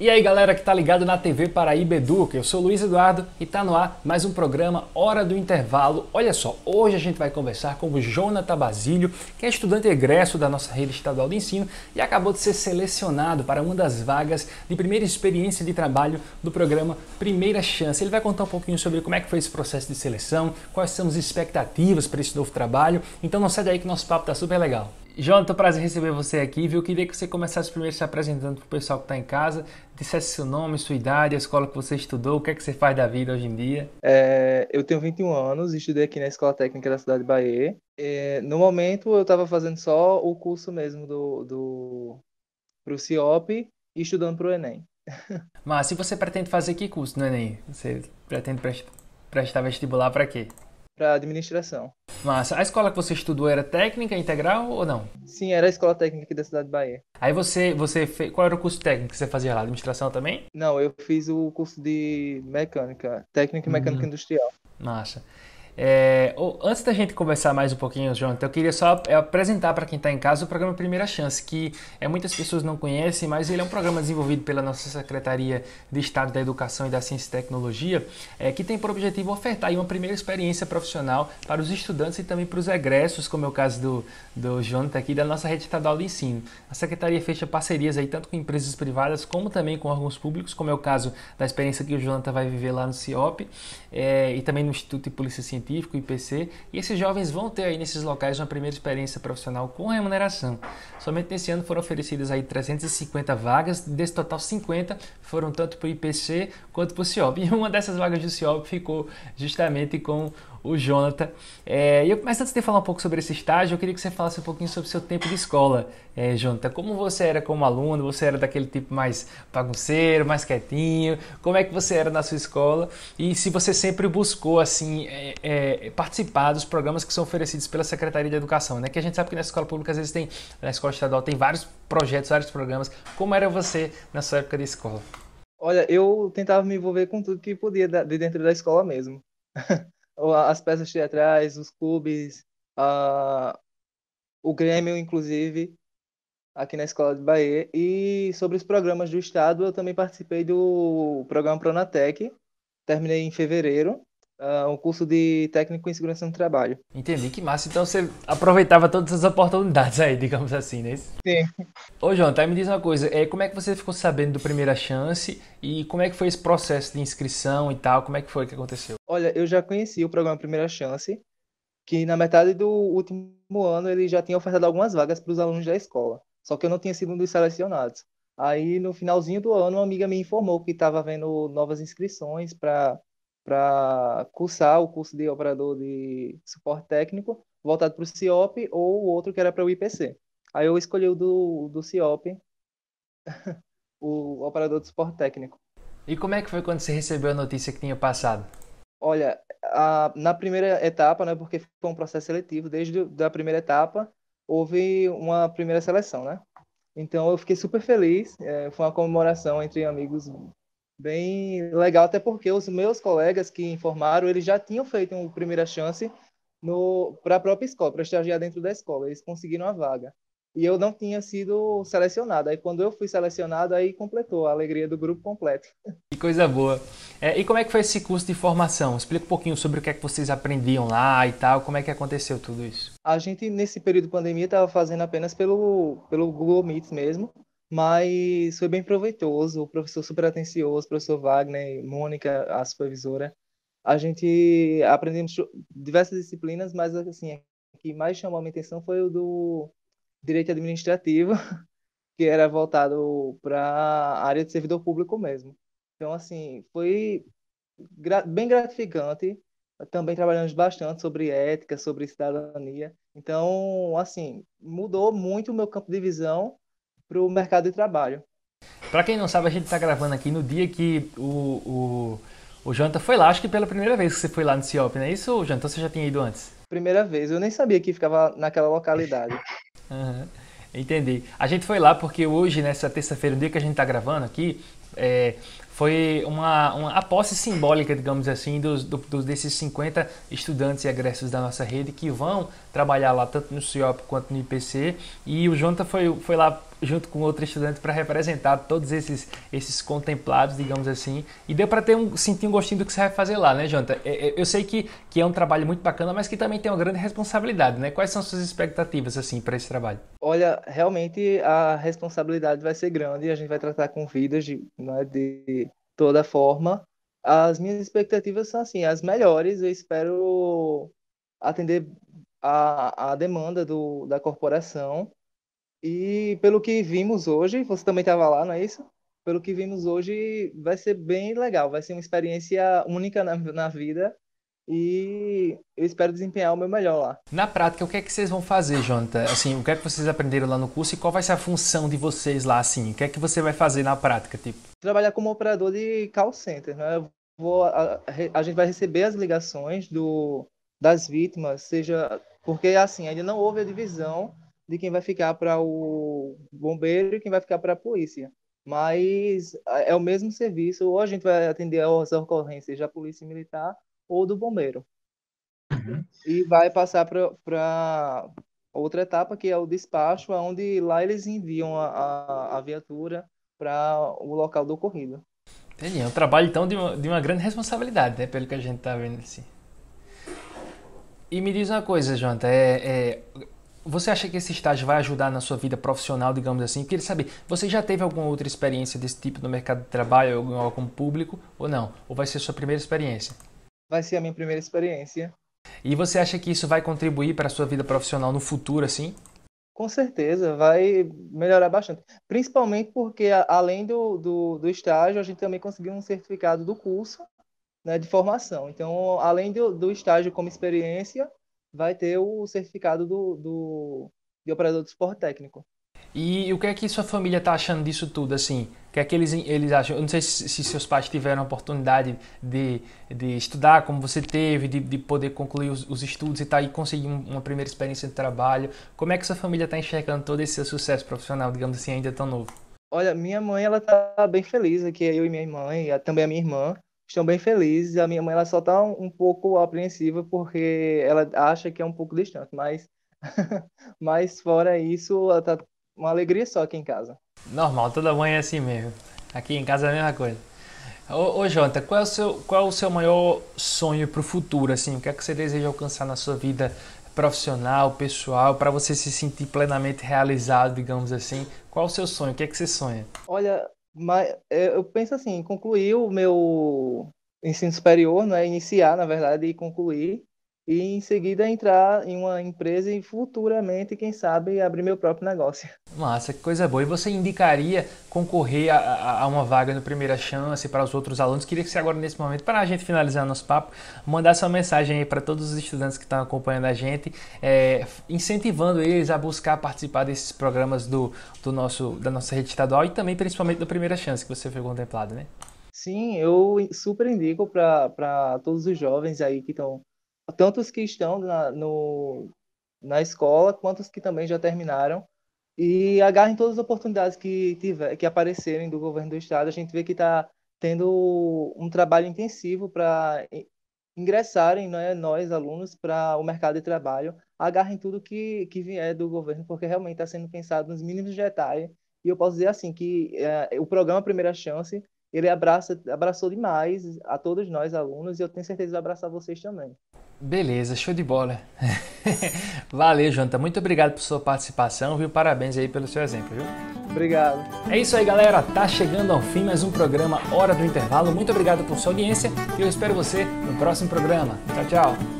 E aí galera que tá ligado na TV Paraíba Educa, eu sou Luiz Eduardo e tá no ar mais um programa Hora do Intervalo. Olha só, hoje a gente vai conversar com o Jonathan Basílio, que é estudante egresso da nossa rede estadual de ensino e acabou de ser selecionado para uma das vagas de primeira experiência de trabalho do programa Primeira Chance. Ele vai contar um pouquinho sobre como é que foi esse processo de seleção, quais são as expectativas para esse novo trabalho. Então não sai daí que nosso papo tá super legal. Jonathan, prazer receber você aqui, viu? Queria que você começasse primeiro se apresentando para o pessoal que está em casa, dissesse seu nome, sua idade, a escola que você estudou, o que é que você faz da vida hoje em dia. É, eu tenho 21 anos, estudei aqui na Escola Técnica da cidade de Bahia. É, no momento, eu estava fazendo só o curso mesmo do, do pro CIOP e estudando para o Enem. Mas se você pretende fazer que curso no Enem? Você pretende prestar vestibular para quê? para administração. Massa. A escola que você estudou era técnica integral ou não? Sim, era a escola técnica aqui da cidade de Bahia. Aí você, você fez, qual era o curso técnico que você fazia lá? Administração também? Não, eu fiz o curso de mecânica, técnica e mecânica hum. industrial. Massa. É, antes da gente conversar mais um pouquinho, Jonathan, eu queria só é, apresentar para quem está em casa o programa Primeira Chance, que é, muitas pessoas não conhecem, mas ele é um programa desenvolvido pela nossa Secretaria de Estado da Educação e da Ciência e Tecnologia, é, que tem por objetivo ofertar uma primeira experiência profissional para os estudantes e também para os egressos, como é o caso do, do Jonathan aqui, da nossa rede estadual de ensino. A Secretaria fecha parcerias aí tanto com empresas privadas como também com órgãos públicos, como é o caso da experiência que o Jonathan vai viver lá no CIOP é, e também no Instituto de Polícia Científica científico, IPC, e esses jovens vão ter aí nesses locais uma primeira experiência profissional com remuneração. Somente nesse ano foram oferecidas aí 350 vagas, desse total 50 foram tanto para o IPC quanto para o CIOB. E uma dessas vagas do CIOB ficou justamente com o Jonathan. É, e eu, mas antes de falar um pouco sobre esse estágio, eu queria que você falasse um pouquinho sobre o seu tempo de escola, é, Jonathan. Como você era como aluno? Você era daquele tipo mais bagunceiro, mais quietinho? Como é que você era na sua escola? E se você sempre buscou, assim, é, é, participar dos programas que são oferecidos pela Secretaria de Educação, né? Que a gente sabe que na escola pública, às vezes, tem, na escola estadual, tem vários projetos, vários programas. Como era você na sua época de escola? Olha, eu tentava me envolver com tudo que podia de dentro da escola mesmo. as peças teatrais, os clubes, a, o Grêmio, inclusive, aqui na Escola de Bahia. E sobre os programas do Estado, eu também participei do programa Pronatec, terminei em fevereiro uh, um curso de técnico em segurança no trabalho. Entendi, que massa. Então você aproveitava todas as oportunidades aí, digamos assim, né? Sim. Ô, João, tá, me diz uma coisa. É, como é que você ficou sabendo do Primeira Chance e como é que foi esse processo de inscrição e tal? Como é que foi que aconteceu? Olha, eu já conheci o programa Primeira Chance, que na metade do último ano ele já tinha ofertado algumas vagas para os alunos da escola. Só que eu não tinha sido um dos selecionados. Aí, no finalzinho do ano, uma amiga me informou que estava havendo novas inscrições para para cursar o curso de operador de suporte técnico voltado para o CIOP ou o outro que era para o IPC. Aí eu escolhi o do, do CIOP, o operador de suporte técnico. E como é que foi quando você recebeu a notícia que tinha passado? Olha, a, na primeira etapa, né, porque foi um processo seletivo, desde a primeira etapa houve uma primeira seleção, né? Então eu fiquei super feliz, é, foi uma comemoração entre amigos bem legal, até porque os meus colegas que informaram, eles já tinham feito uma primeira chance para a própria escola, para estagiar dentro da escola, eles conseguiram a vaga. E eu não tinha sido selecionado. Aí quando eu fui selecionado, aí completou a alegria do grupo completo. Que coisa boa. É, e como é que foi esse curso de formação? Explica um pouquinho sobre o que é que vocês aprendiam lá e tal, como é que aconteceu tudo isso? A gente, nesse período de pandemia, estava fazendo apenas pelo, pelo Google Meet mesmo. Mas foi bem proveitoso, o professor super atencioso, o professor Wagner, Mônica, a supervisora. A gente aprendemos diversas disciplinas, mas assim, o que mais chamou a minha atenção foi o do direito administrativo, que era voltado para a área de servidor público mesmo. Então, assim, foi gra bem gratificante. Também trabalhamos bastante sobre ética, sobre cidadania. Então, assim, mudou muito o meu campo de visão para o mercado de trabalho. Para quem não sabe, a gente está gravando aqui no dia que o, o, o Jonathan foi lá, acho que pela primeira vez que você foi lá no CIOP, não é isso, Jonathan? Então você já tinha ido antes? Primeira vez, eu nem sabia que ficava naquela localidade. uhum. Entendi. A gente foi lá porque hoje, nessa terça-feira, o dia que a gente está gravando aqui, é, foi uma, uma a posse simbólica, digamos assim, dos, dos, desses 50 estudantes e agressos da nossa rede que vão trabalhar lá tanto no CIOP quanto no IPC. E o Jonathan foi, foi lá junto com outro estudante para representar todos esses, esses contemplados, digamos assim. E deu para ter um, sentir um gostinho do que você vai fazer lá, né, Jonathan? É, é, eu sei que, que é um trabalho muito bacana, mas que também tem uma grande responsabilidade, né? Quais são suas expectativas, assim, para esse trabalho? Olha, realmente a responsabilidade vai ser grande, a gente vai tratar com vidas de, né, de toda forma. As minhas expectativas são, assim, as melhores, eu espero atender a, a demanda do, da corporação e pelo que vimos hoje, você também estava lá, não é isso? Pelo que vimos hoje, vai ser bem legal, vai ser uma experiência única na, na vida e eu espero desempenhar o meu melhor lá. Na prática, o que é que vocês vão fazer, Jonathan? Assim, o que é que vocês aprenderam lá no curso e qual vai ser a função de vocês lá, assim? O que é que você vai fazer na prática, tipo? Trabalhar como operador de call center, né? vou, a, a, gente vai receber as ligações do, das vítimas, seja... Porque, assim, ainda não houve a divisão de quem vai ficar para o bombeiro e quem vai ficar para a polícia. Mas é o mesmo serviço, ou a gente vai atender as ocorrências da polícia militar ou do bombeiro. Uhum. E vai passar para outra etapa, que é o despacho, onde lá eles enviam a, a, a viatura para o local do ocorrido. Entendi. É um trabalho, então, de uma, de uma grande responsabilidade, né? Pelo que a gente está vendo assim. E me diz uma coisa, Jonathan. É, é, você acha que esse estágio vai ajudar na sua vida profissional, digamos assim? Eu queria saber, você já teve alguma outra experiência desse tipo no mercado de trabalho, ou como público, ou não? Ou vai ser a sua primeira experiência? Vai ser a minha primeira experiência. E você acha que isso vai contribuir para a sua vida profissional no futuro, assim? Com certeza, vai melhorar bastante. Principalmente porque, além do, do, do estágio, a gente também conseguiu um certificado do curso né, de formação. Então, além do, do estágio como experiência, vai ter o certificado do, do, de operador de suporte técnico. E o que é que sua família está achando disso tudo, assim? O que é que eles, eles acham? Eu não sei se, se seus pais tiveram a oportunidade de, de estudar como você teve, de, de poder concluir os, os estudos e tal, tá, e conseguir uma primeira experiência de trabalho. Como é que sua família está enxergando todo esse seu sucesso profissional, digamos assim, ainda tão novo? Olha, minha mãe, ela tá bem feliz aqui, eu e minha mãe, também a minha irmã estão bem felizes. A minha mãe ela só está um, um, pouco apreensiva porque ela acha que é um pouco distante, mas, mas fora isso, ela tá uma alegria só aqui em casa. Normal, toda mãe é assim mesmo. Aqui em casa é a mesma coisa. Ô, ô qual é o seu, qual é o seu maior sonho para o futuro? Assim, o que é que você deseja alcançar na sua vida profissional, pessoal, para você se sentir plenamente realizado, digamos assim? Qual é o seu sonho? O que é que você sonha? Olha, mas é, eu penso assim, concluir o meu ensino superior, né? Iniciar, na verdade, e concluir e em seguida entrar em uma empresa e futuramente, quem sabe, abrir meu próprio negócio. Massa, que coisa boa. E você indicaria concorrer a, a, a uma vaga no Primeira Chance para os outros alunos? Queria que você agora, nesse momento, para a gente finalizar nosso papo, mandasse uma mensagem aí para todos os estudantes que estão acompanhando a gente, é, incentivando eles a buscar participar desses programas do, do nosso, da nossa rede estadual e também, principalmente, do Primeira Chance, que você foi contemplado, né? Sim, eu super indico para todos os jovens aí que estão tanto os que estão na, no, na escola, quanto os que também já terminaram, e agarrem todas as oportunidades que, tiver, que aparecerem do governo do estado. A gente vê que está tendo um trabalho intensivo para ingressarem né, nós, alunos, para o mercado de trabalho, agarrem tudo que, que vier do governo, porque realmente está sendo pensado nos mínimos detalhes. E eu posso dizer assim que é, o programa Primeira Chance, ele abraça, abraçou demais a todos nós, alunos, e eu tenho certeza de abraçar vocês também. Beleza, show de bola. Valeu, Jonathan. Muito obrigado por sua participação, viu? Parabéns aí pelo seu exemplo, viu? Obrigado. É isso aí, galera. Tá chegando ao fim mais um programa Hora do Intervalo. Muito obrigado por sua audiência e eu espero você no próximo programa. Tchau, tchau.